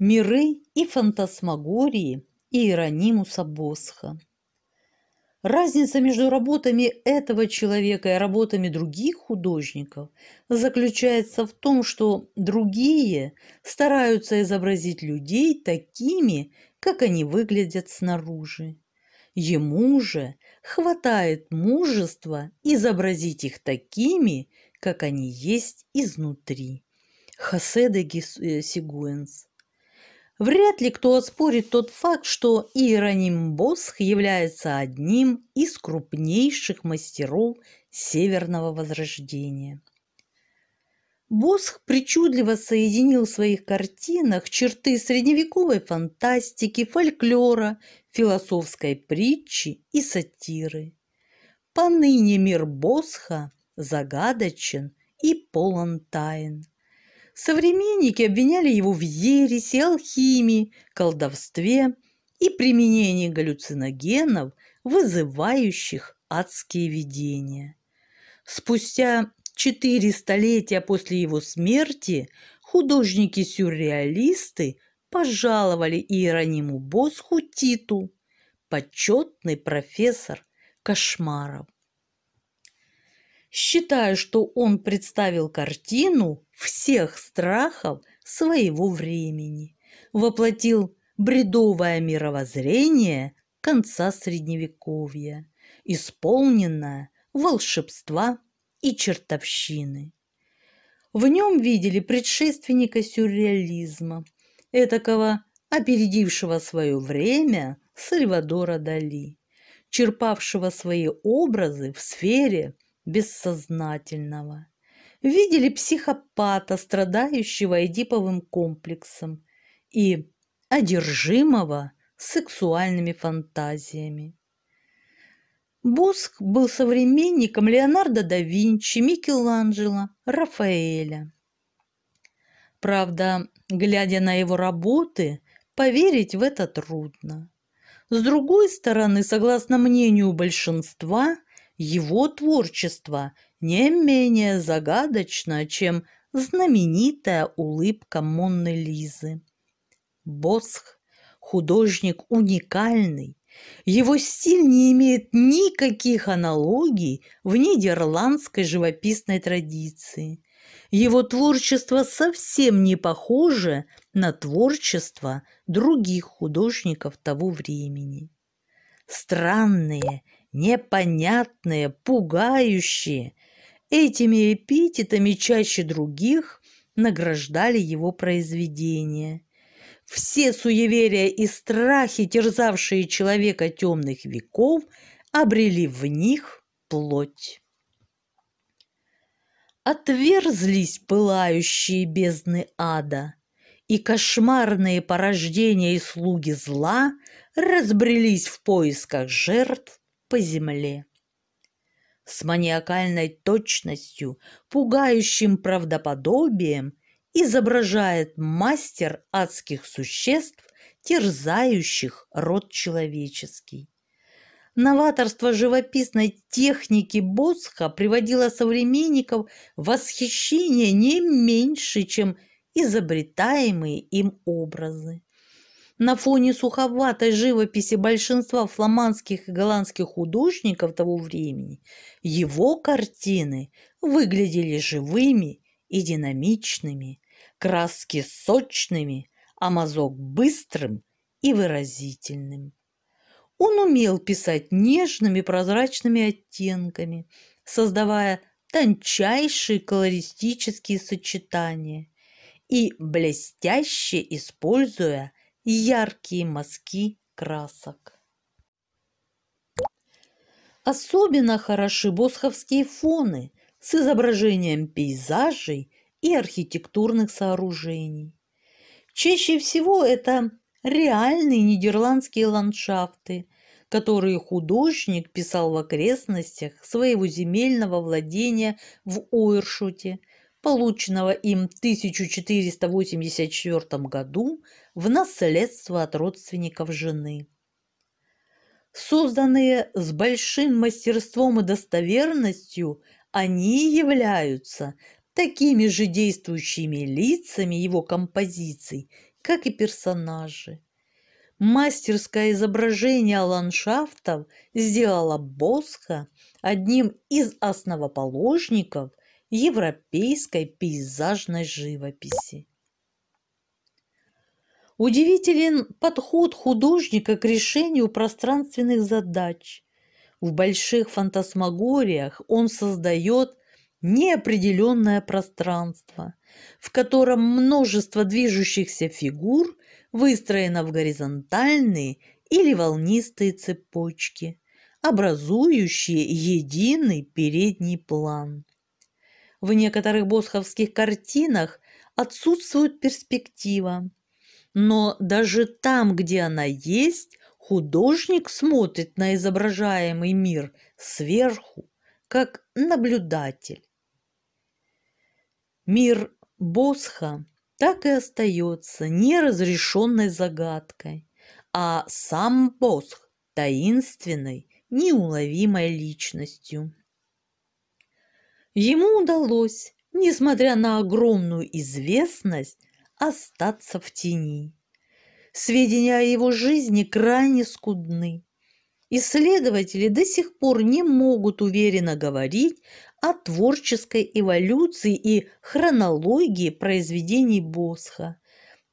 миры и фантасмагории Иеронимуса Босха. Разница между работами этого человека и работами других художников заключается в том, что другие стараются изобразить людей такими, как они выглядят снаружи. Ему же хватает мужества изобразить их такими, как они есть изнутри. Хосе де э, Сигуэнс Вряд ли кто оспорит тот факт, что Иероним Босх является одним из крупнейших мастеров Северного Возрождения. Босх причудливо соединил в своих картинах черты средневековой фантастики, фольклора, философской притчи и сатиры. Поныне мир Босха загадочен и полон тайн. Современники обвиняли его в ересе, алхимии, колдовстве и применении галлюциногенов, вызывающих адские видения. Спустя четыре столетия после его смерти художники-сюрреалисты пожаловали Иерониму Босху титул почетный профессор кошмаров. Считая, что он представил картину, всех страхов своего времени, воплотил бредовое мировоззрение конца Средневековья, исполненное волшебства и чертовщины. В нем видели предшественника сюрреализма, этакого опередившего свое время Сальвадора Дали, черпавшего свои образы в сфере бессознательного видели психопата, страдающего эдиповым комплексом и одержимого сексуальными фантазиями. Боск был современником Леонардо да Винчи, Микеланджело, Рафаэля. Правда, глядя на его работы, поверить в это трудно. С другой стороны, согласно мнению большинства, его творчество – не менее загадочно, чем знаменитая улыбка Монны Лизы. Босх – художник уникальный. Его стиль не имеет никаких аналогий в нидерландской живописной традиции. Его творчество совсем не похоже на творчество других художников того времени. Странные, непонятные, пугающие – Этими эпитетами чаще других награждали его произведения. Все суеверия и страхи, терзавшие человека темных веков, обрели в них плоть. Отверзлись пылающие бездны ада, и кошмарные порождения и слуги зла разбрелись в поисках жертв по земле с маниакальной точностью, пугающим правдоподобием изображает мастер адских существ, терзающих род человеческий. Новаторство живописной техники Босха приводило современников в восхищение не меньше, чем изобретаемые им образы на фоне суховатой живописи большинства фламандских и голландских художников того времени его картины выглядели живыми и динамичными, краски сочными, а мазок быстрым и выразительным. Он умел писать нежными прозрачными оттенками, создавая тончайшие колористические сочетания и блестяще используя яркие мазки красок. Особенно хороши босховские фоны с изображением пейзажей и архитектурных сооружений. Чаще всего это реальные нидерландские ландшафты, которые художник писал в окрестностях своего земельного владения в Ойршуте полученного им в 1484 году в наследство от родственников жены. Созданные с большим мастерством и достоверностью, они являются такими же действующими лицами его композиций, как и персонажи. Мастерское изображение ландшафтов сделало Босха одним из основоположников европейской пейзажной живописи. Удивителен подход художника к решению пространственных задач. В больших фантасмагориях он создает неопределенное пространство, в котором множество движущихся фигур выстроено в горизонтальные или волнистые цепочки, образующие единый передний план. В некоторых босховских картинах отсутствует перспектива. Но даже там, где она есть, художник смотрит на изображаемый мир сверху, как наблюдатель. Мир Босха так и остается неразрешенной загадкой, а сам Босх – таинственной, неуловимой личностью. Ему удалось, несмотря на огромную известность, остаться в тени. Сведения о его жизни крайне скудны. Исследователи до сих пор не могут уверенно говорить о творческой эволюции и хронологии произведений Босха,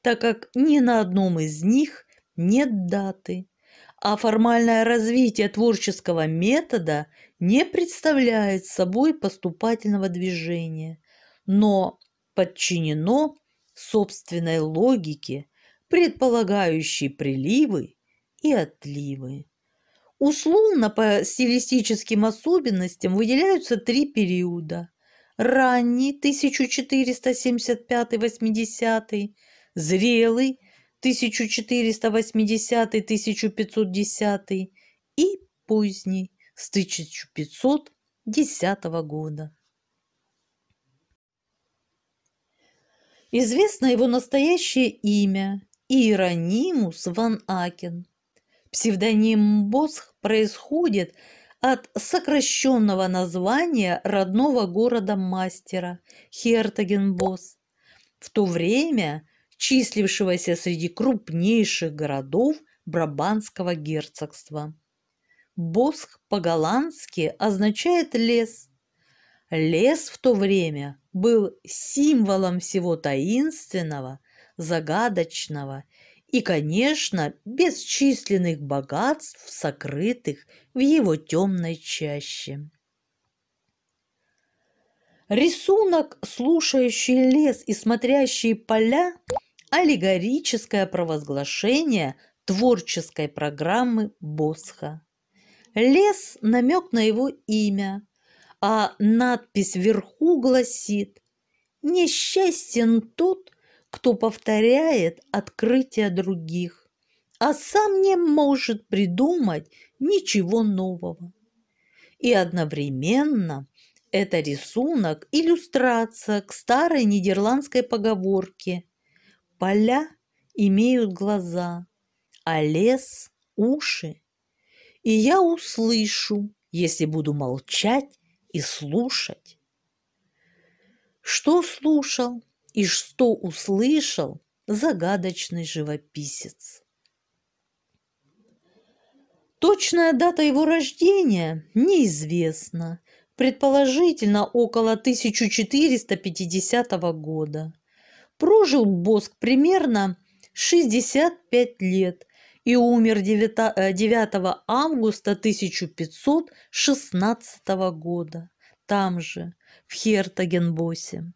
так как ни на одном из них нет даты, а формальное развитие творческого метода не представляет собой поступательного движения, но подчинено собственной логике, предполагающей приливы и отливы. Условно по стилистическим особенностям выделяются три периода. Ранний 1475-80, зрелый 1480-1510 и поздний с 1510 года. Известно его настоящее имя – Иеронимус ван Акен. Псевдоним Босх происходит от сокращенного названия родного города мастера – Хертагенбос. В то время числившегося среди крупнейших городов Брабанского герцогства. Босх по-голландски означает «лес». Лес в то время был символом всего таинственного, загадочного и, конечно, бесчисленных богатств, сокрытых в его темной чаще. Рисунок, слушающий лес и смотрящие поля – аллегорическое провозглашение творческой программы Босха. Лес – намек на его имя, а надпись вверху гласит «Несчастен тот, кто повторяет открытия других, а сам не может придумать ничего нового». И одновременно это рисунок – иллюстрация к старой нидерландской поговорке – Поля имеют глаза, а лес – уши. И я услышу, если буду молчать и слушать. Что слушал и что услышал загадочный живописец. Точная дата его рождения неизвестна, предположительно около 1450 года – Прожил Боск примерно 65 лет и умер 9, 9 э, августа 1516 года, там же, в Хертагенбосе.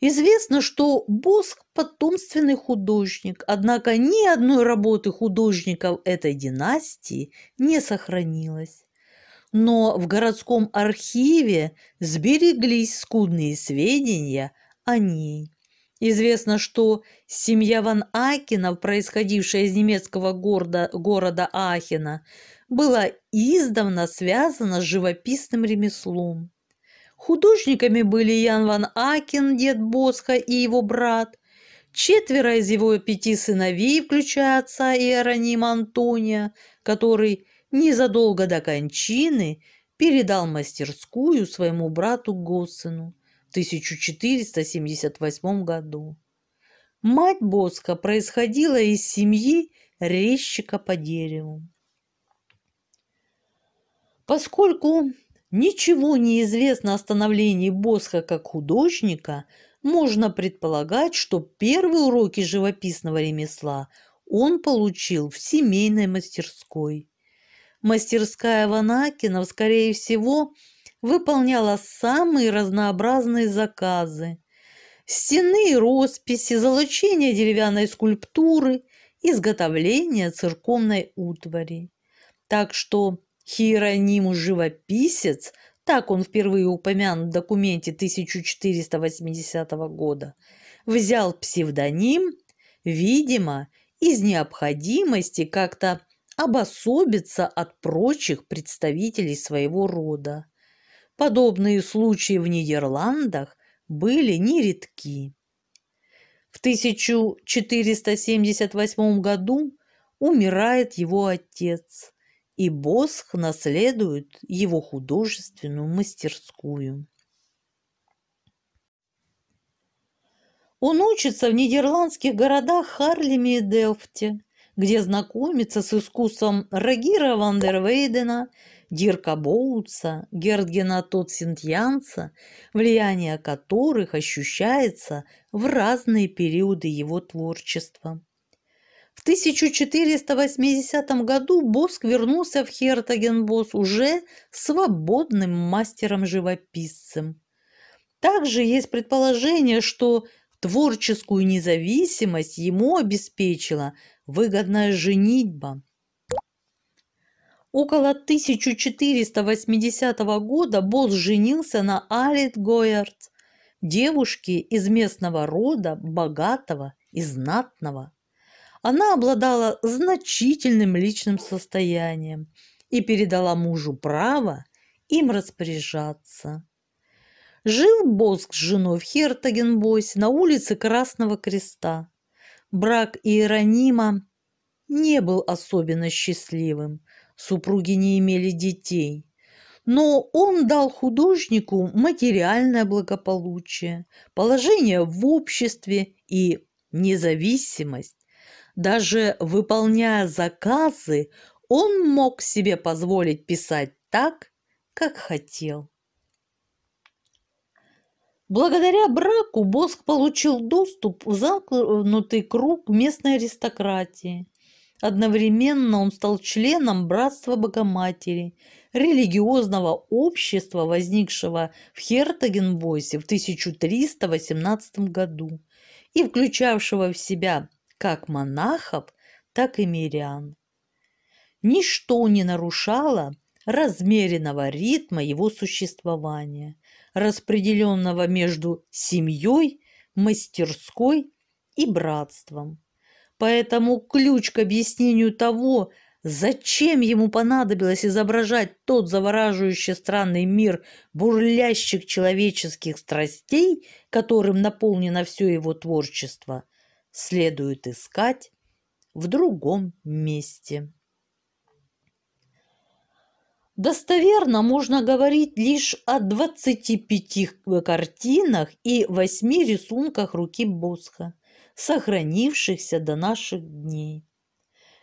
Известно, что Боск – потомственный художник, однако ни одной работы художников этой династии не сохранилось. Но в городском архиве сбереглись скудные сведения о ней. Известно, что семья Ван Акинов, происходившая из немецкого города, города Ахена, была издавна связана с живописным ремеслом. Художниками были Ян Ван Акин, дед Босха и его брат, четверо из его пяти сыновей, включая отца Иеронима Антония, который незадолго до кончины передал мастерскую своему брату Госсену. 1478 году. Мать Боска происходила из семьи резчика по дереву. Поскольку ничего не известно о становлении Босха как художника, можно предполагать, что первые уроки живописного ремесла он получил в семейной мастерской. Мастерская Ванакинов, скорее всего, – выполняла самые разнообразные заказы. Стены росписи, залучение деревянной скульптуры, изготовление церковной утвари. Так что Хиеронимус живописец, так он впервые упомянут в документе 1480 года, взял псевдоним, видимо, из необходимости как-то обособиться от прочих представителей своего рода. Подобные случаи в Нидерландах были нередки. В 1478 году умирает его отец, и Босх наследует его художественную мастерскую. Он учится в нидерландских городах Харлеме и Делфте, где знакомится с искусством Рагира Вандервейдена – Дирка Боутса, Гердгена Тотсинтьянца, влияние которых ощущается в разные периоды его творчества. В 1480 году Боск вернулся в Хертагенбос уже свободным мастером-живописцем. Также есть предположение, что творческую независимость ему обеспечила выгодная женитьба. Около 1480 года Босс женился на Алит Гоярд, девушке из местного рода, богатого и знатного. Она обладала значительным личным состоянием и передала мужу право им распоряжаться. Жил Боск с женой в Хертагенбойсе на улице Красного Креста. Брак Иеронима не был особенно счастливым. Супруги не имели детей. Но он дал художнику материальное благополучие, положение в обществе и независимость. Даже выполняя заказы, он мог себе позволить писать так, как хотел. Благодаря браку Боск получил доступ в замкнутый круг местной аристократии. Одновременно он стал членом Братства Богоматери, религиозного общества, возникшего в Хертогенбосе в 1318 году и включавшего в себя как монахов, так и мирян. Ничто не нарушало размеренного ритма его существования, распределенного между семьей, мастерской и братством. Поэтому ключ к объяснению того, зачем ему понадобилось изображать тот завораживающий странный мир бурлящих человеческих страстей, которым наполнено все его творчество, следует искать в другом месте. Достоверно можно говорить лишь о 25 картинах и 8 рисунках руки Босха – сохранившихся до наших дней.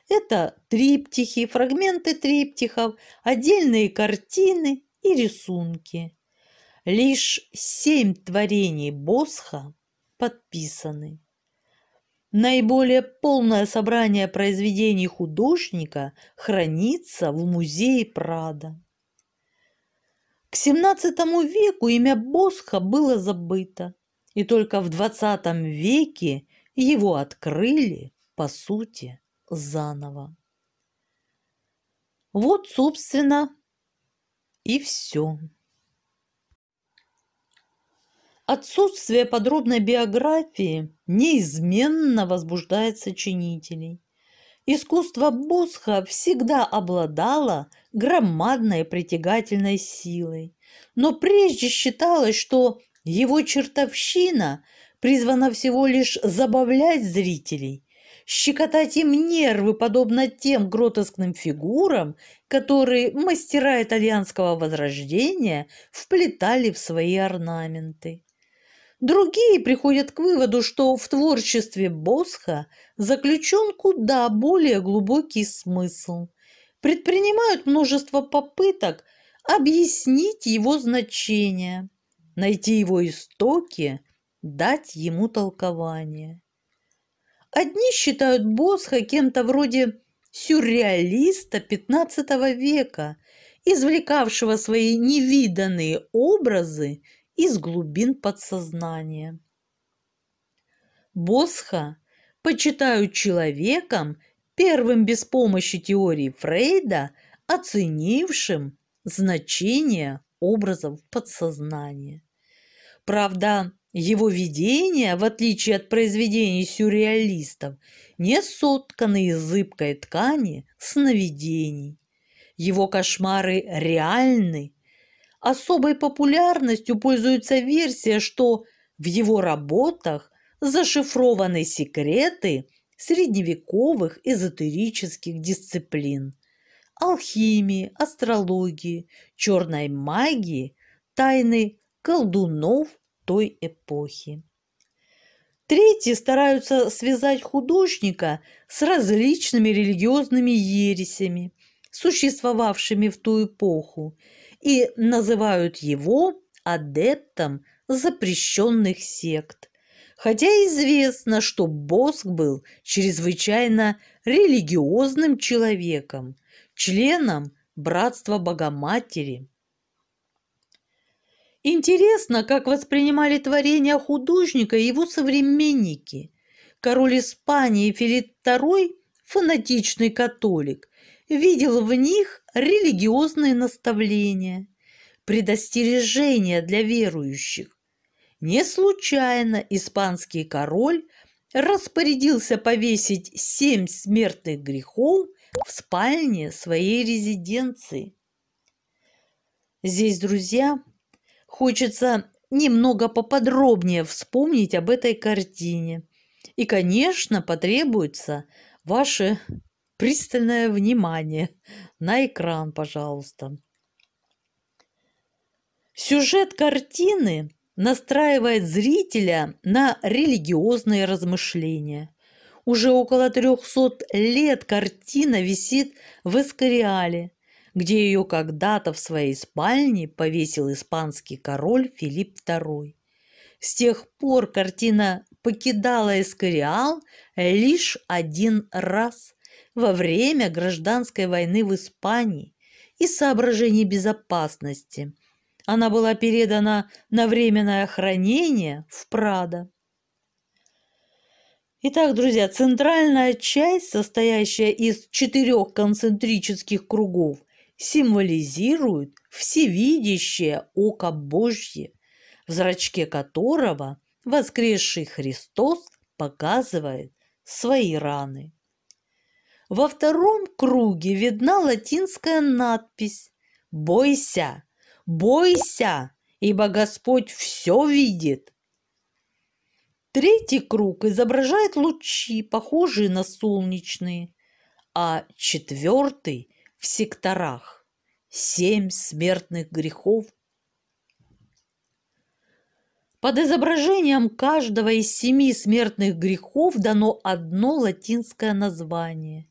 Это триптихи, фрагменты триптихов, отдельные картины и рисунки. Лишь семь творений Босха подписаны. Наиболее полное собрание произведений художника хранится в музее Прада. К XVII веку имя Босха было забыто, и только в XX веке его открыли, по сути, заново. Вот, собственно, и все. Отсутствие подробной биографии неизменно возбуждает сочинителей. Искусство Босха всегда обладало громадной притягательной силой, но прежде считалось, что его чертовщина – призвана всего лишь забавлять зрителей, щекотать им нервы, подобно тем гротескным фигурам, которые мастера итальянского возрождения вплетали в свои орнаменты. Другие приходят к выводу, что в творчестве Босха заключен куда более глубокий смысл. Предпринимают множество попыток объяснить его значение, найти его истоки – дать ему толкование. Одни считают Босха кем-то вроде сюрреалиста XV века, извлекавшего свои невиданные образы из глубин подсознания. Босха почитают человеком, первым без помощи теории Фрейда, оценившим значение образов подсознания. Правда, его видения, в отличие от произведений сюрреалистов, не сотканы из зыбкой ткани сновидений. Его кошмары реальны. Особой популярностью пользуется версия, что в его работах зашифрованы секреты средневековых эзотерических дисциплин – алхимии, астрологии, черной магии, тайны колдунов – той эпохи. Третьи стараются связать художника с различными религиозными ересями, существовавшими в ту эпоху, и называют его адептом запрещенных сект. Хотя известно, что Боск был чрезвычайно религиозным человеком, членом Братства Богоматери – Интересно, как воспринимали творения художника его современники. Король Испании Филипп II, фанатичный католик, видел в них религиозные наставления, предостережения для верующих. Не случайно испанский король распорядился повесить семь смертных грехов в спальне своей резиденции. Здесь, друзья, Хочется немного поподробнее вспомнить об этой картине. И, конечно, потребуется ваше пристальное внимание на экран, пожалуйста. Сюжет картины настраивает зрителя на религиозные размышления. Уже около 300 лет картина висит в Эскориале – где ее когда-то в своей спальне повесил испанский король Филипп II. С тех пор картина покидала Эскориал лишь один раз во время гражданской войны в Испании из соображений безопасности. Она была передана на временное хранение в Прадо. Итак, друзья, центральная часть, состоящая из четырех концентрических кругов – символизируют всевидящее око Божье, в зрачке которого воскресший Христос показывает свои раны. Во втором круге видна латинская надпись «Бойся, бойся, ибо Господь все видит». Третий круг изображает лучи, похожие на солнечные, а четвертый в секторах. Семь смертных грехов. Под изображением каждого из семи смертных грехов дано одно латинское название.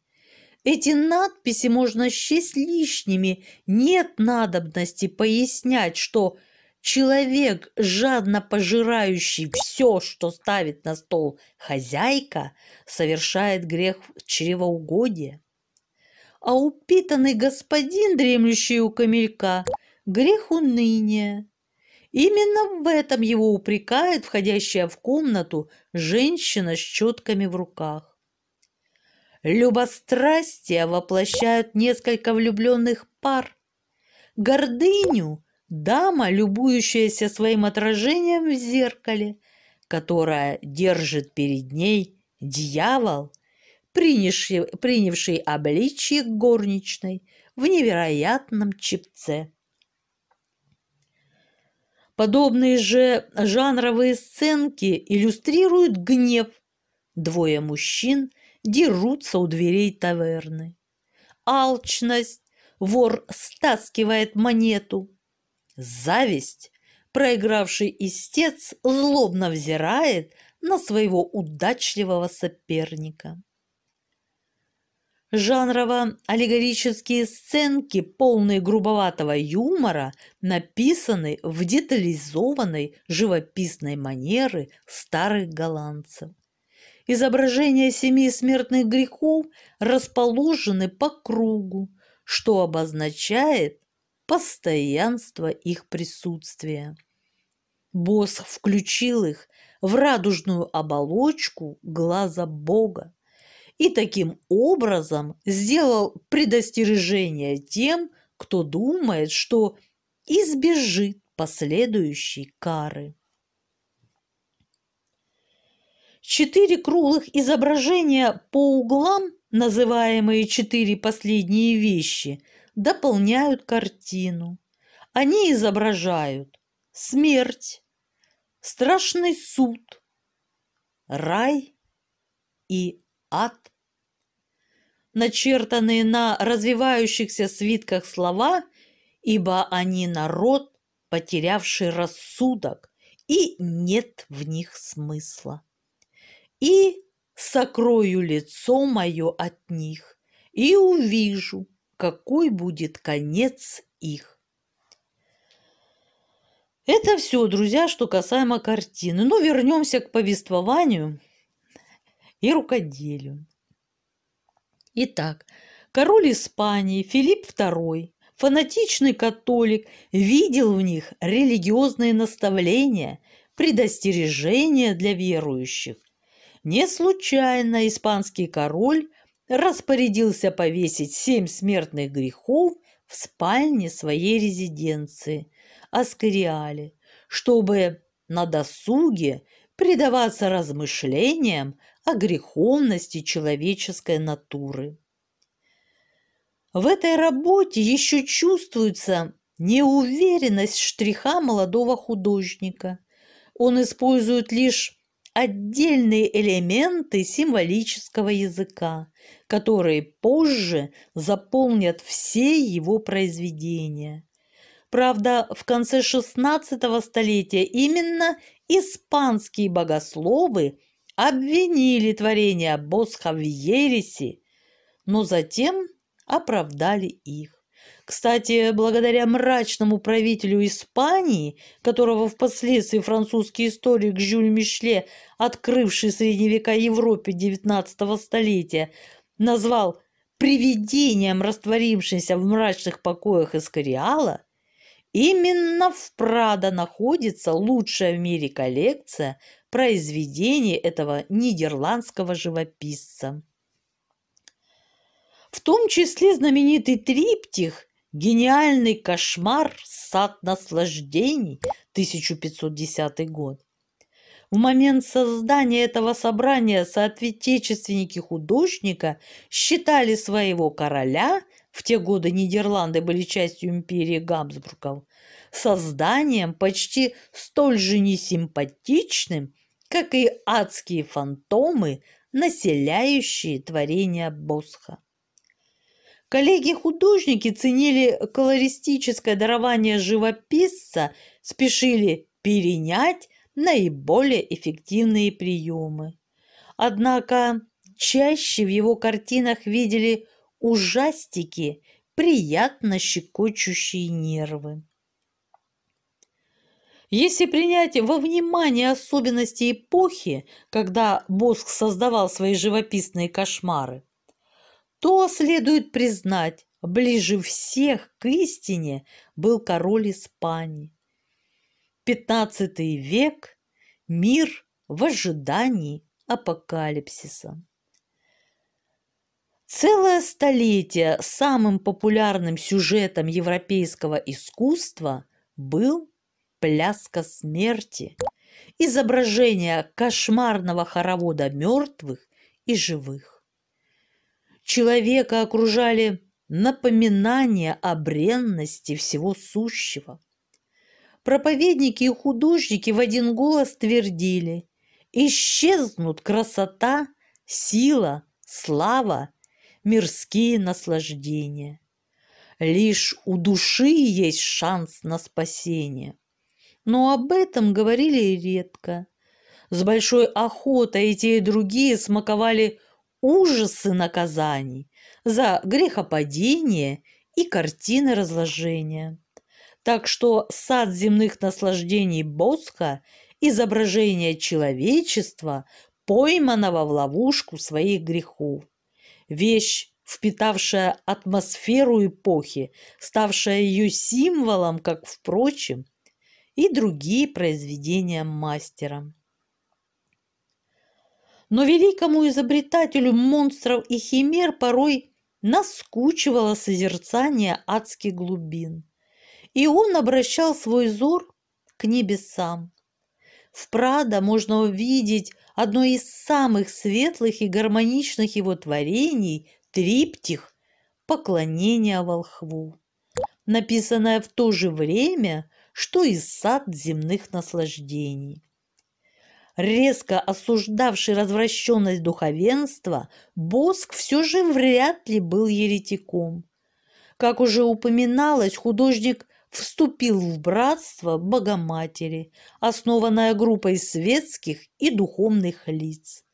Эти надписи можно счесть лишними. Нет надобности пояснять, что Человек, жадно пожирающий все, что ставит на стол хозяйка, совершает грех чревоугодия а упитанный господин, дремлющий у камелька, грех уныния. Именно в этом его упрекает входящая в комнату женщина с четками в руках. Любострастие воплощают несколько влюбленных пар. Гордыню – дама, любующаяся своим отражением в зеркале, которое держит перед ней дьявол – принявший, принявший обличье горничной в невероятном чипце. Подобные же жанровые сценки иллюстрируют гнев. Двое мужчин дерутся у дверей таверны. Алчность. Вор стаскивает монету. Зависть. Проигравший истец злобно взирает на своего удачливого соперника. Жанрово-аллегорические сценки, полные грубоватого юмора, написаны в детализованной живописной манере старых голландцев. Изображения семи смертных грехов расположены по кругу, что обозначает постоянство их присутствия. Босс включил их в радужную оболочку глаза Бога и таким образом сделал предостережение тем, кто думает, что избежит последующей кары. Четыре круглых изображения по углам, называемые четыре последние вещи, дополняют картину. Они изображают смерть, страшный суд, рай и ад. Начертанные на развивающихся свитках слова, ибо они народ, потерявший рассудок, и нет в них смысла. И сокрою лицо мое от них, и увижу, какой будет конец их. Это все, друзья, что касаемо картины. Но ну, вернемся к повествованию – и рукоделию. Итак, король Испании Филипп II, фанатичный католик, видел в них религиозные наставления, предостережения для верующих. Не случайно испанский король распорядился повесить семь смертных грехов в спальне своей резиденции Аскариале, чтобы на досуге предаваться размышлениям о греховности человеческой натуры. В этой работе еще чувствуется неуверенность штриха молодого художника. Он использует лишь отдельные элементы символического языка, которые позже заполнят все его произведения. Правда, в конце XVI столетия именно испанские богословы – обвинили творение Босха в ереси, но затем оправдали их. Кстати, благодаря мрачному правителю Испании, которого впоследствии французский историк Жюль Мишле, открывший средневека Европе XIX столетия, назвал привидением, растворившимся в мрачных покоях Искариала, именно в Прадо находится лучшая в мире коллекция произведений этого нидерландского живописца. В том числе знаменитый триптих «Гениальный кошмар. Сад наслаждений» 1510 год. В момент создания этого собрания соотечественники художника считали своего короля – в те годы Нидерланды были частью империи Габсбургов, созданием почти столь же несимпатичным, как и адские фантомы, населяющие творения Босха. Коллеги-художники ценили колористическое дарование живописца, спешили перенять наиболее эффективные приемы. Однако чаще в его картинах видели ужастики, приятно щекочущие нервы. Если принять во внимание особенности эпохи, когда Боск создавал свои живописные кошмары, то следует признать, ближе всех к истине был король Испании. XV век – мир в ожидании апокалипсиса. Целое столетие самым популярным сюжетом европейского искусства был пляска смерти, изображение кошмарного хоровода мертвых и живых. Человека окружали напоминания о бренности всего сущего. Проповедники и художники в один голос твердили «Исчезнут красота, сила, слава, мирские наслаждения». Лишь у души есть шанс на спасение но об этом говорили редко. С большой охотой и те, и другие смаковали ужасы наказаний за грехопадение и картины разложения. Так что сад земных наслаждений Босха – изображение человечества, пойманного в ловушку своих грехов. Вещь, впитавшая атмосферу эпохи, ставшая ее символом, как, впрочем, и другие произведения мастера. Но великому изобретателю монстров и химер порой наскучивало созерцание адских глубин, и он обращал свой взор к небесам. В Прадо можно увидеть одно из самых светлых и гармоничных его творений – триптих «Поклонение волхву», написанное в то же время – что и сад земных наслаждений. Резко осуждавший развращенность духовенства, Боск все же вряд ли был еретиком. Как уже упоминалось, художник вступил в братство Богоматери, основанное группой светских и духовных лиц.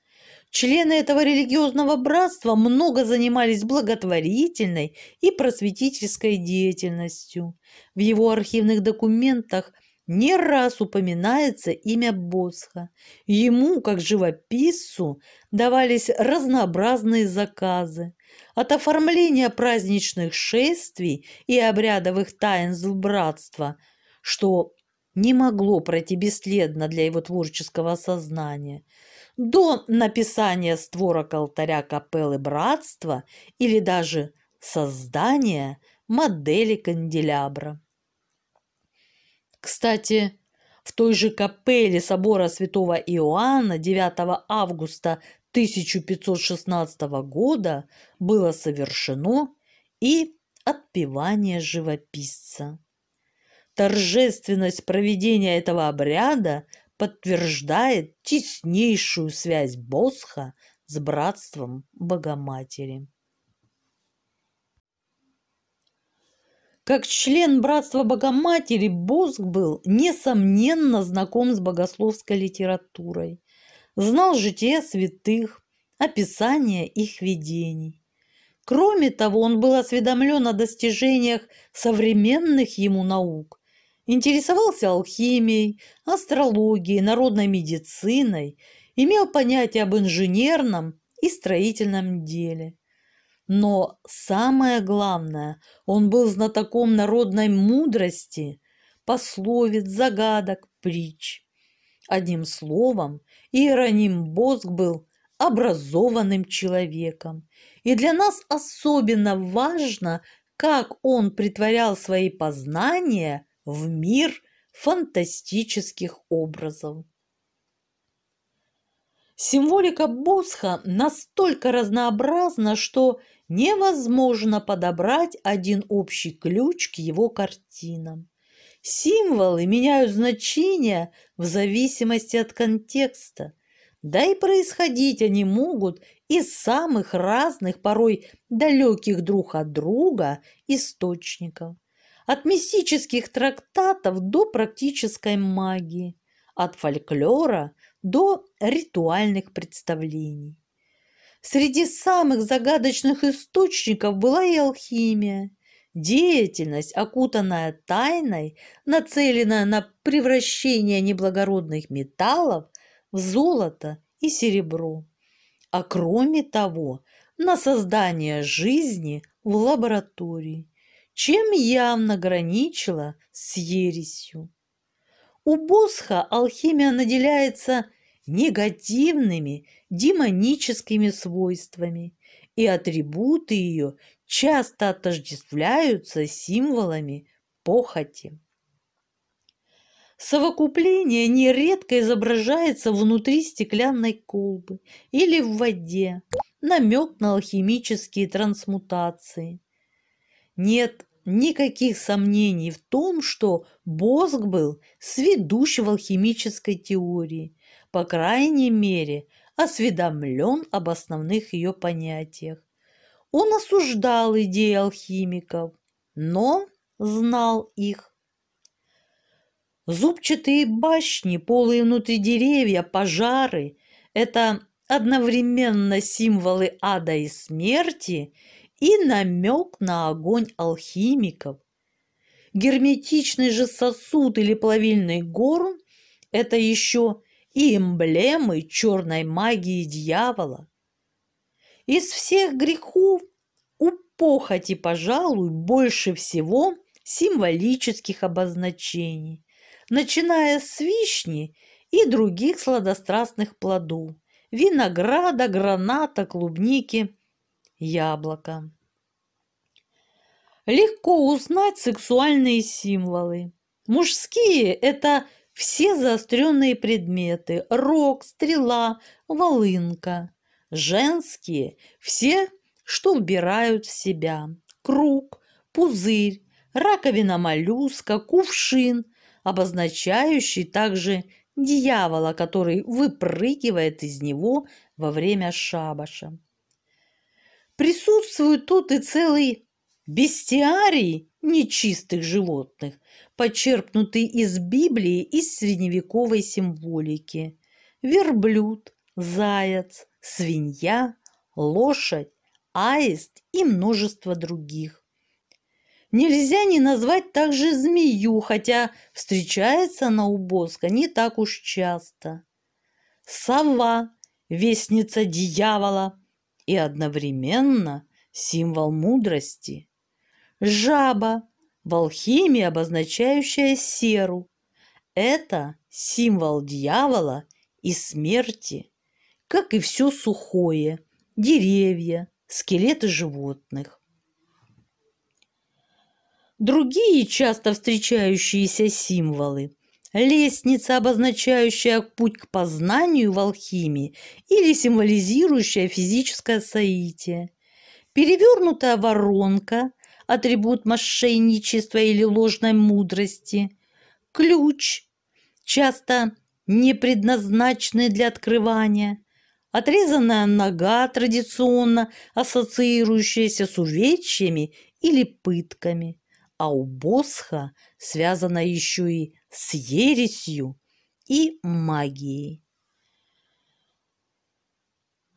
Члены этого религиозного братства много занимались благотворительной и просветительской деятельностью. В его архивных документах не раз упоминается имя Босха. Ему, как живописцу, давались разнообразные заказы. От оформления праздничных шествий и обрядовых таинств братства, что не могло пройти бесследно для его творческого сознания – до написания створок алтаря капеллы братства или даже создания модели канделябра. Кстати, в той же капелле собора святого Иоанна 9 августа 1516 года было совершено и отпевание живописца. Торжественность проведения этого обряда подтверждает теснейшую связь Босха с братством Богоматери. Как член Братства Богоматери Боск был, несомненно, знаком с богословской литературой, знал жития святых, описание их видений. Кроме того, он был осведомлен о достижениях современных ему наук, Интересовался алхимией, астрологией, народной медициной, имел понятие об инженерном и строительном деле. Но самое главное, он был знатоком народной мудрости, пословиц, загадок, притч. Одним словом, Иероним Боск был образованным человеком. И для нас особенно важно, как он притворял свои познания в мир фантастических образов. Символика Босха настолько разнообразна, что невозможно подобрать один общий ключ к его картинам. Символы меняют значение в зависимости от контекста, да и происходить они могут из самых разных, порой далеких друг от друга, источников от мистических трактатов до практической магии, от фольклора до ритуальных представлений. Среди самых загадочных источников была и алхимия, деятельность, окутанная тайной, нацеленная на превращение неблагородных металлов в золото и серебро, а кроме того, на создание жизни в лаборатории – чем явно граничила с ересью. У Босха алхимия наделяется негативными демоническими свойствами, и атрибуты ее часто отождествляются символами похоти. Совокупление нередко изображается внутри стеклянной колбы или в воде, намек на алхимические трансмутации. Нет никаких сомнений в том, что Боск был сведущ в алхимической теории, по крайней мере, осведомлен об основных ее понятиях. Он осуждал идеи алхимиков, но знал их. Зубчатые башни, полые внутри деревья, пожары – это одновременно символы ада и смерти – и намек на огонь алхимиков. Герметичный же сосуд или плавильный горн – это еще и эмблемы черной магии дьявола. Из всех грехов у похоти, пожалуй, больше всего символических обозначений, начиная с вишни и других сладострастных плодов – винограда, граната, клубники – яблоко. Легко узнать сексуальные символы. Мужские – это все заостренные предметы – рог, стрела, волынка. Женские – все, что убирают в себя – круг, пузырь, раковина моллюска, кувшин, обозначающий также дьявола, который выпрыгивает из него во время шабаша присутствует тут и целый бестиарий нечистых животных, почерпнутый из Библии и средневековой символики. Верблюд, заяц, свинья, лошадь, аист и множество других. Нельзя не назвать также змею, хотя встречается она у Боска не так уж часто. Сова, вестница дьявола, и одновременно символ мудрости. Жаба – в алхимии обозначающая серу. Это символ дьявола и смерти, как и все сухое, деревья, скелеты животных. Другие часто встречающиеся символы Лестница, обозначающая путь к познанию в алхимии или символизирующая физическое соитие. Перевернутая воронка – атрибут мошенничества или ложной мудрости. Ключ – часто не предназначенный для открывания. Отрезанная нога, традиционно ассоциирующаяся с увечьями или пытками. А у Босха связана еще и с ересью и магией.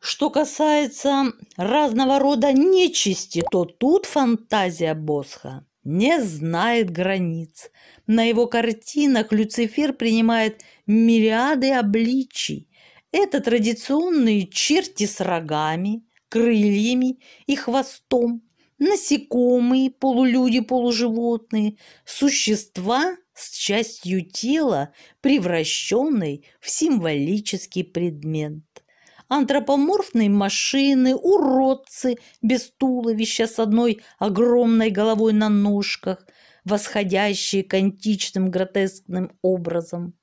Что касается разного рода нечисти, то тут фантазия Босха не знает границ. На его картинах Люцифер принимает мириады обличий. Это традиционные черти с рогами, крыльями и хвостом, насекомые, полулюди, полуживотные, существа с частью тела, превращенной в символический предмет. Антропоморфные машины, уродцы без туловища с одной огромной головой на ножках, восходящие к античным гротескным образом.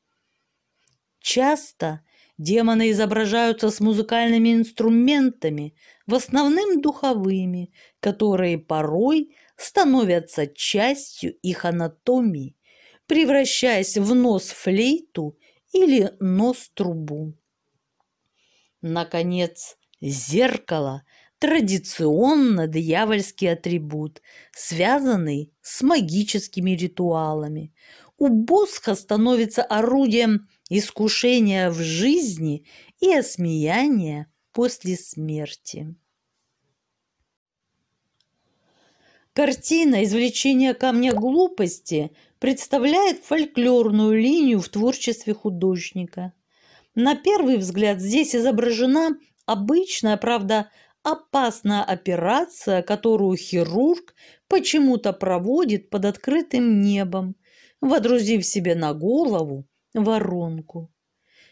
Часто демоны изображаются с музыкальными инструментами, в основном духовыми, которые порой становятся частью их анатомии превращаясь в нос флейту или нос трубу. Наконец, зеркало – традиционно дьявольский атрибут, связанный с магическими ритуалами. У Босха становится орудием искушения в жизни и осмеяния после смерти. Картина извлечения камня глупости» представляет фольклорную линию в творчестве художника. На первый взгляд здесь изображена обычная, правда, опасная операция, которую хирург почему-то проводит под открытым небом, водрузив себе на голову воронку.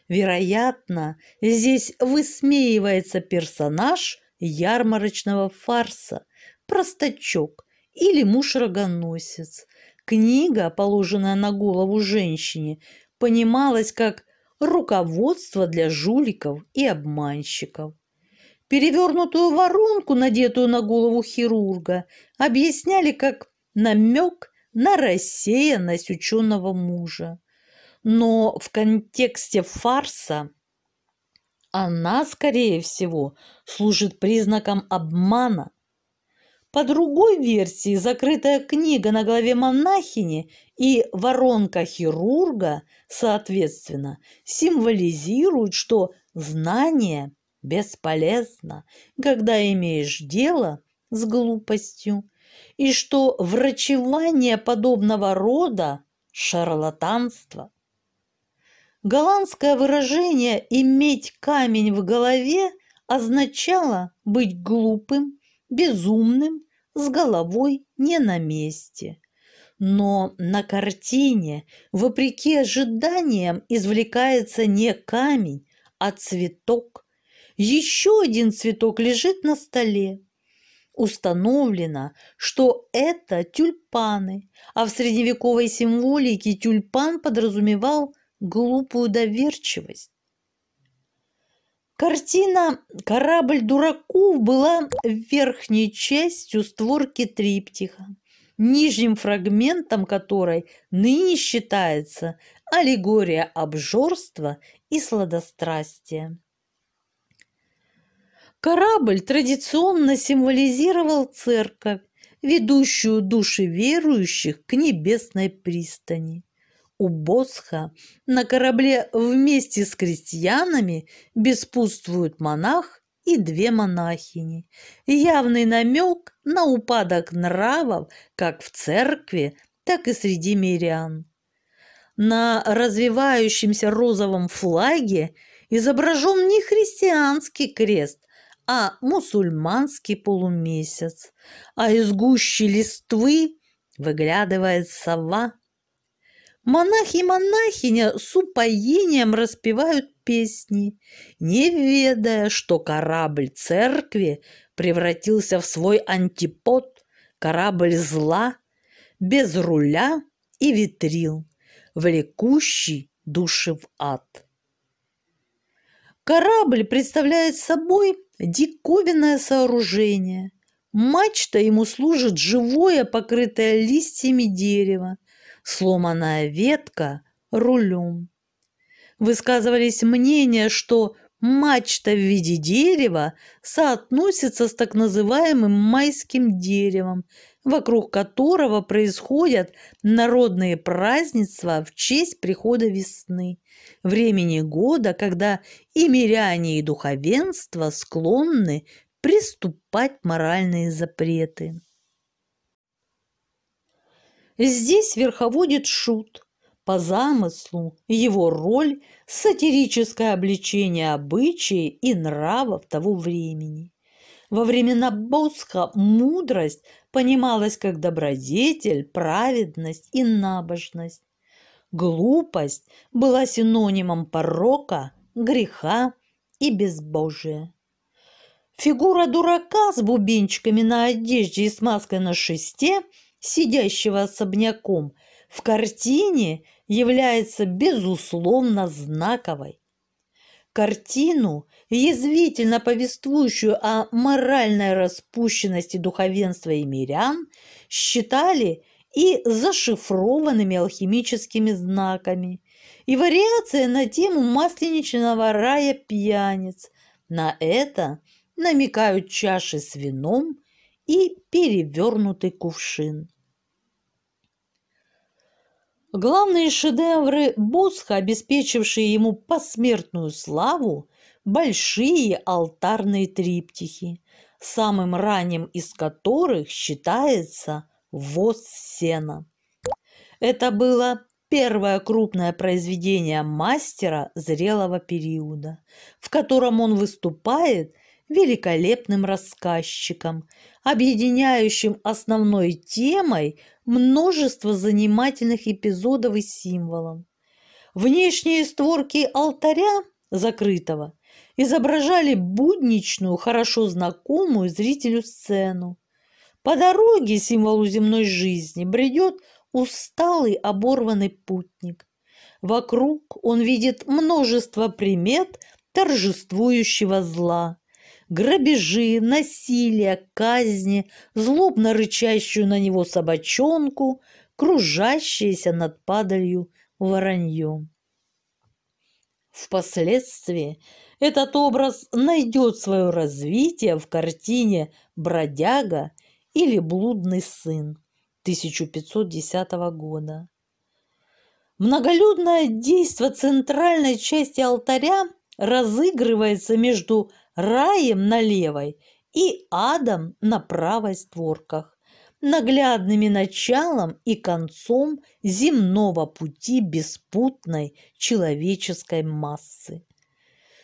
Вероятно, здесь высмеивается персонаж ярмарочного фарса, простачок или муж-рогоносец, Книга, положенная на голову женщине, понималась как руководство для жуликов и обманщиков. Перевернутую воронку, надетую на голову хирурга, объясняли как намек на рассеянность ученого мужа. Но в контексте фарса она, скорее всего, служит признаком обмана, по другой версии, закрытая книга на голове монахини и воронка хирурга, соответственно, символизируют, что знание бесполезно, когда имеешь дело с глупостью, и что врачевание подобного рода – шарлатанство. Голландское выражение «иметь камень в голове» означало быть глупым, безумным с головой не на месте. Но на картине, вопреки ожиданиям, извлекается не камень, а цветок. Еще один цветок лежит на столе. Установлено, что это тюльпаны, а в средневековой символике тюльпан подразумевал глупую доверчивость. Картина «Корабль дураков» была верхней частью створки триптиха, нижним фрагментом которой ныне считается аллегория обжорства и сладострастия. Корабль традиционно символизировал церковь, ведущую души верующих к небесной пристани у Босха на корабле вместе с крестьянами беспутствуют монах и две монахини. Явный намек на упадок нравов как в церкви, так и среди мирян. На развивающемся розовом флаге изображен не христианский крест, а мусульманский полумесяц, а из гущи листвы выглядывает сова – Монахи и монахиня с упоением распевают песни, не ведая, что корабль церкви превратился в свой антипод, корабль зла, без руля и витрил, влекущий души в ад. Корабль представляет собой диковинное сооружение. Мачта ему служит живое, покрытое листьями дерево, сломанная ветка рулем. Высказывались мнения, что мачта в виде дерева соотносится с так называемым майским деревом, вокруг которого происходят народные празднества в честь прихода весны, времени года, когда и миряне, и духовенство склонны приступать моральные запреты. Здесь верховодит шут. По замыслу его роль – сатирическое обличение обычаи и нравов того времени. Во времена Босха мудрость понималась как добродетель, праведность и набожность. Глупость была синонимом порока, греха и безбожия. Фигура дурака с бубенчиками на одежде и с маской на шесте – сидящего особняком, в картине является безусловно знаковой. Картину, язвительно повествующую о моральной распущенности духовенства и мирян, считали и зашифрованными алхимическими знаками, и вариация на тему масленичного рая пьяниц. На это намекают чаши с вином и перевернутый кувшин. Главные шедевры Босха, обеспечившие ему посмертную славу, большие алтарные триптихи, самым ранним из которых считается «Воз сена». Это было первое крупное произведение мастера зрелого периода, в котором он выступает великолепным рассказчиком, объединяющим основной темой множество занимательных эпизодов и символов. Внешние створки алтаря закрытого изображали будничную, хорошо знакомую зрителю сцену. По дороге символу земной жизни бредет усталый оборванный путник. Вокруг он видит множество примет торжествующего зла грабежи, насилие, казни, злобно рычащую на него собачонку, кружащееся над падалью вороньем. Впоследствии этот образ найдет свое развитие в картине «Бродяга» или «Блудный сын» 1510 года. Многолюдное действо центральной части алтаря разыгрывается между раем на левой и адом на правой створках, наглядными началом и концом земного пути беспутной человеческой массы.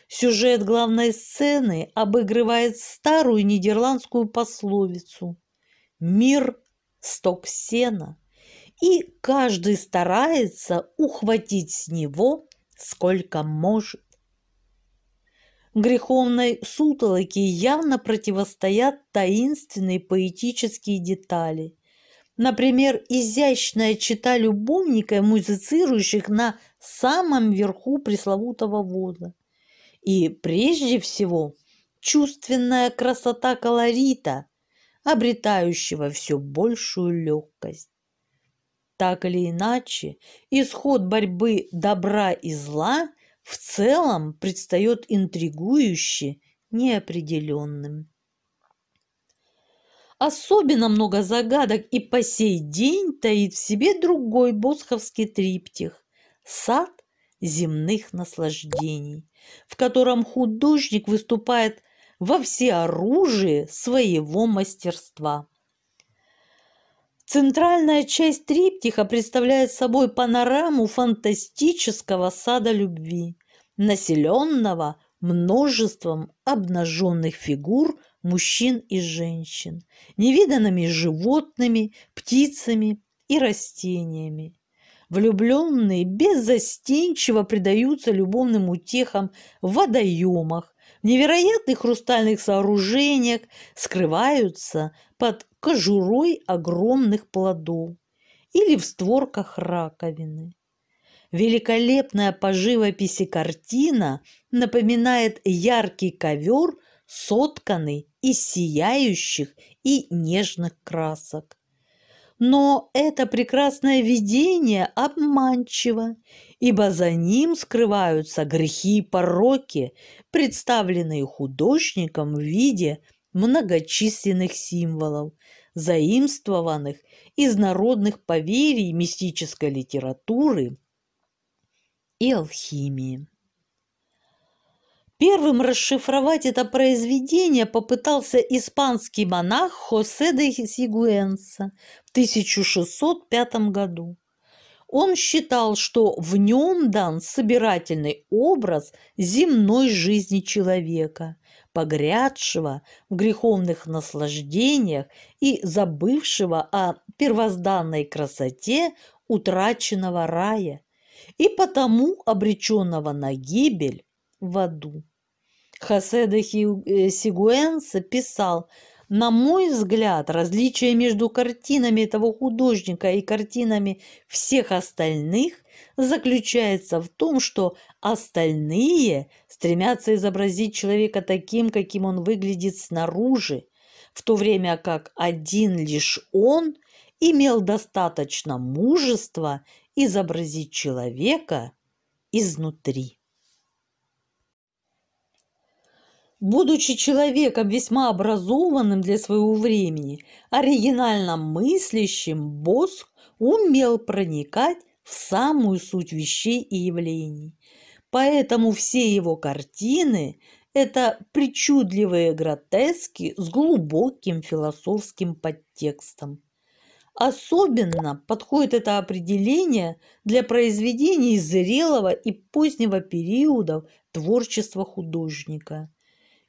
Сюжет главной сцены обыгрывает старую нидерландскую пословицу «Мир – сток сена», и каждый старается ухватить с него сколько может греховной сутолоки явно противостоят таинственные поэтические детали. Например, изящная чита любовника, музицирующих на самом верху пресловутого воза. И прежде всего чувственная красота колорита, обретающего все большую легкость. Так или иначе, исход борьбы добра и зла – в целом предстает интригующе неопределенным. Особенно много загадок и по сей день таит в себе другой босховский триптих – сад земных наслаждений, в котором художник выступает во всеоружии своего мастерства. Центральная часть триптиха представляет собой панораму фантастического сада любви, населенного множеством обнаженных фигур мужчин и женщин, невиданными животными, птицами и растениями. Влюбленные беззастенчиво предаются любовным утехам в водоемах, в невероятных хрустальных сооружениях скрываются под кожурой огромных плодов или в створках раковины. Великолепная по живописи картина напоминает яркий ковер, сотканный из сияющих и нежных красок. Но это прекрасное видение обманчиво, ибо за ним скрываются грехи и пороки, представленные художником в виде многочисленных символов, заимствованных из народных поверий мистической литературы и алхимии. Первым расшифровать это произведение попытался испанский монах Хосе де Сигуэнса в 1605 году. Он считал, что в нем дан собирательный образ земной жизни человека, погрядшего в греховных наслаждениях и забывшего о первозданной красоте утраченного рая и потому обреченного на гибель в аду. Хосе де э, Сигуэнса писал, на мой взгляд, различие между картинами этого художника и картинами всех остальных заключается в том, что остальные стремятся изобразить человека таким, каким он выглядит снаружи, в то время как один лишь он имел достаточно мужества изобразить человека изнутри. Будучи человеком весьма образованным для своего времени, оригинально мыслящим, Боск умел проникать в самую суть вещей и явлений. Поэтому все его картины – это причудливые гротески с глубоким философским подтекстом. Особенно подходит это определение для произведений зрелого и позднего периодов творчества художника.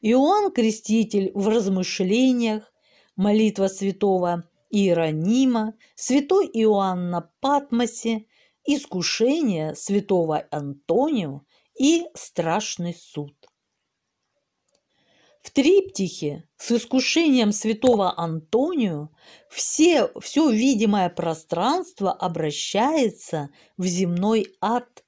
Иоанн Креститель в размышлениях, молитва святого Иеронима, святой Иоанн на Патмосе, искушение святого Антонио и страшный суд. В триптихе с искушением святого Антонио все, все видимое пространство обращается в земной ад,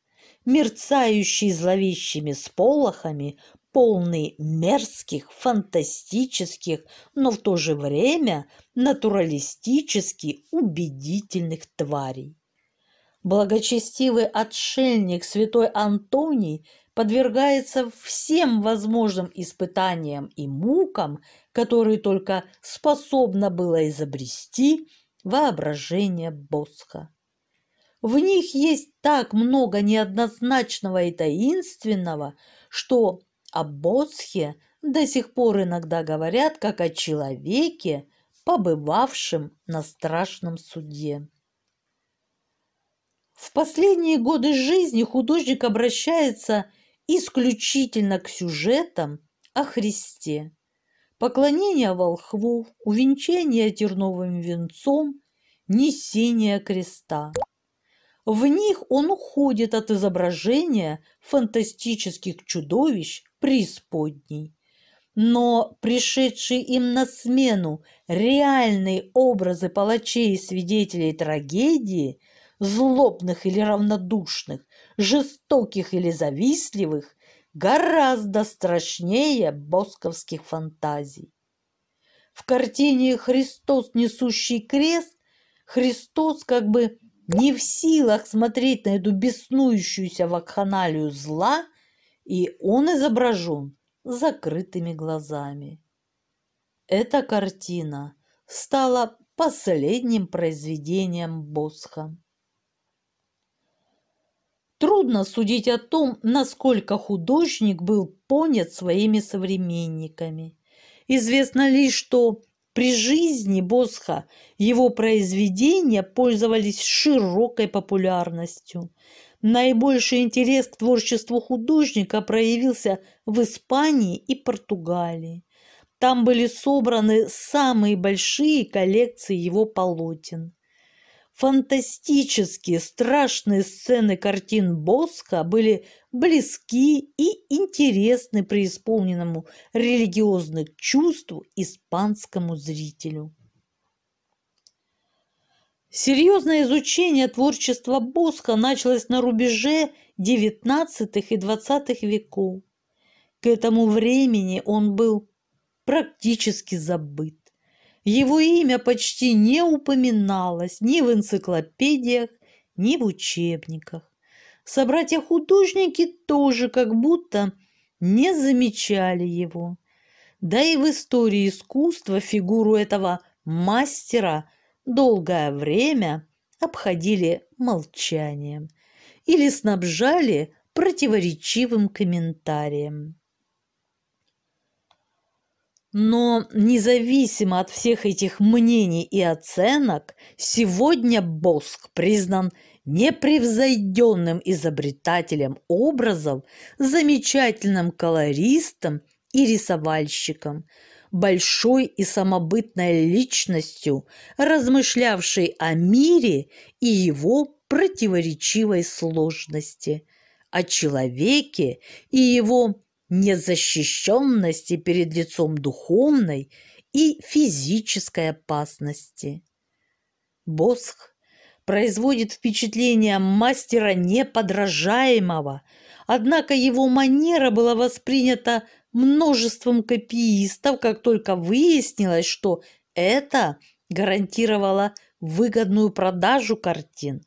мерцающий зловещими сполохами, полный мерзких, фантастических, но в то же время натуралистически убедительных тварей. Благочестивый отшельник святой Антоний подвергается всем возможным испытаниям и мукам, которые только способно было изобрести воображение Босха. В них есть так много неоднозначного и таинственного, что о Босхе до сих пор иногда говорят как о человеке, побывавшем на страшном суде. В последние годы жизни художник обращается исключительно к сюжетам о Христе. Поклонение волхву, увенчание терновым венцом, несение креста. В них он уходит от изображения фантастических чудовищ преисподней. Но пришедшие им на смену реальные образы палачей и свидетелей трагедии – злобных или равнодушных, жестоких или завистливых, гораздо страшнее босковских фантазий. В картине «Христос, несущий крест» Христос как бы не в силах смотреть на эту беснующуюся вакханалию зла, и он изображен закрытыми глазами. Эта картина стала последним произведением Босха. Трудно судить о том, насколько художник был понят своими современниками. Известно лишь, что при жизни Босха его произведения пользовались широкой популярностью. Наибольший интерес к творчеству художника проявился в Испании и Португалии. Там были собраны самые большие коллекции его полотен. Фантастические, страшные сцены картин Босха были близки и интересны преисполненному религиозных чувств испанскому зрителю. Серьезное изучение творчества Босха началось на рубеже XIX и XX веков. К этому времени он был практически забыт. Его имя почти не упоминалось ни в энциклопедиях, ни в учебниках. Собратья-художники тоже как будто не замечали его. Да и в истории искусства фигуру этого мастера долгое время обходили молчанием или снабжали противоречивым комментарием. Но независимо от всех этих мнений и оценок, сегодня Боск признан непревзойденным изобретателем образов, замечательным колористом и рисовальщиком, большой и самобытной личностью, размышлявшей о мире и его противоречивой сложности, о человеке и его незащищенности перед лицом духовной и физической опасности. Босх производит впечатление мастера неподражаемого, однако его манера была воспринята множеством копиистов, как только выяснилось, что это гарантировало выгодную продажу картин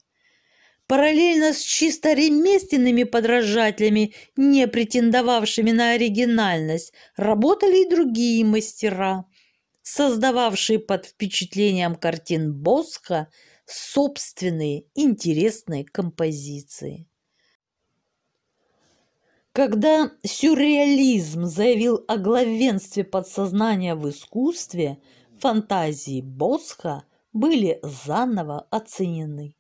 параллельно с чисто ремесленными подражателями, не претендовавшими на оригинальность, работали и другие мастера, создававшие под впечатлением картин Босха собственные интересные композиции. Когда сюрреализм заявил о главенстве подсознания в искусстве, фантазии Босха были заново оценены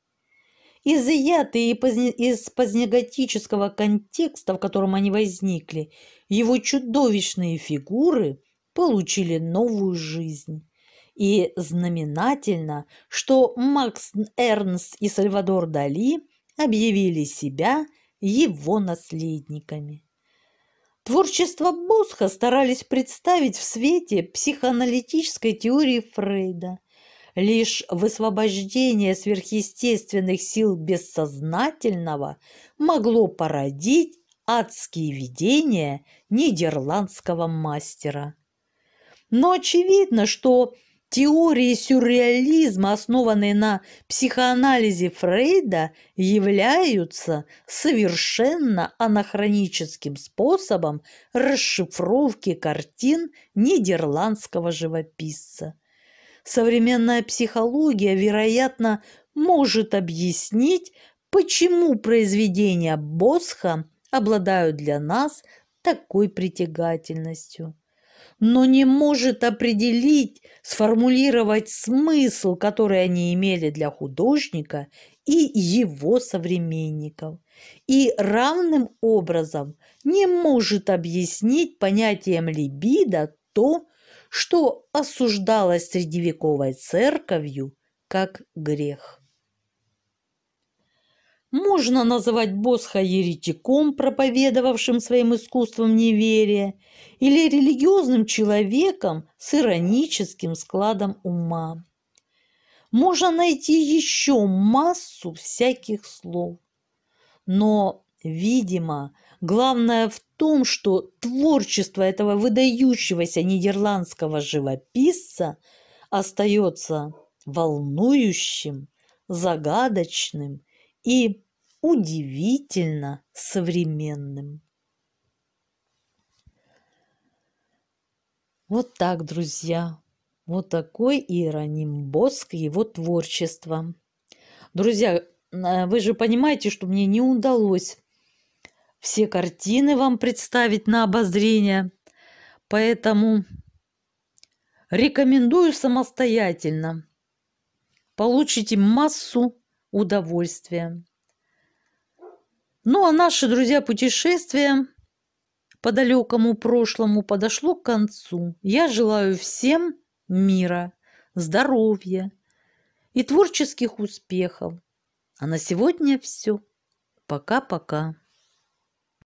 изъятые из познеготического контекста, в котором они возникли, его чудовищные фигуры получили новую жизнь. И знаменательно, что Макс Эрнст и Сальвадор Дали объявили себя его наследниками. Творчество Босха старались представить в свете психоаналитической теории Фрейда – Лишь высвобождение сверхъестественных сил бессознательного могло породить адские видения нидерландского мастера. Но очевидно, что теории сюрреализма, основанные на психоанализе Фрейда, являются совершенно анахроническим способом расшифровки картин нидерландского живописца. Современная психология, вероятно, может объяснить, почему произведения Босха обладают для нас такой притягательностью. Но не может определить, сформулировать смысл, который они имели для художника и его современников. И равным образом не может объяснить понятием либидо то, что осуждалось средневековой церковью как грех. Можно называть Босха еретиком, проповедовавшим своим искусством неверие, или религиозным человеком с ироническим складом ума. Можно найти еще массу всяких слов. Но, видимо, главное в том, что творчество этого выдающегося нидерландского живописца остается волнующим, загадочным и удивительно современным. Вот так, друзья. Вот такой Иероним Боск, его творчество. Друзья, э, вы же понимаете, что мне не удалось все картины вам представить на обозрение. Поэтому рекомендую самостоятельно. Получите массу удовольствия. Ну а наши, друзья, путешествие по далекому прошлому подошло к концу. Я желаю всем мира, здоровья и творческих успехов. А на сегодня все. Пока-пока.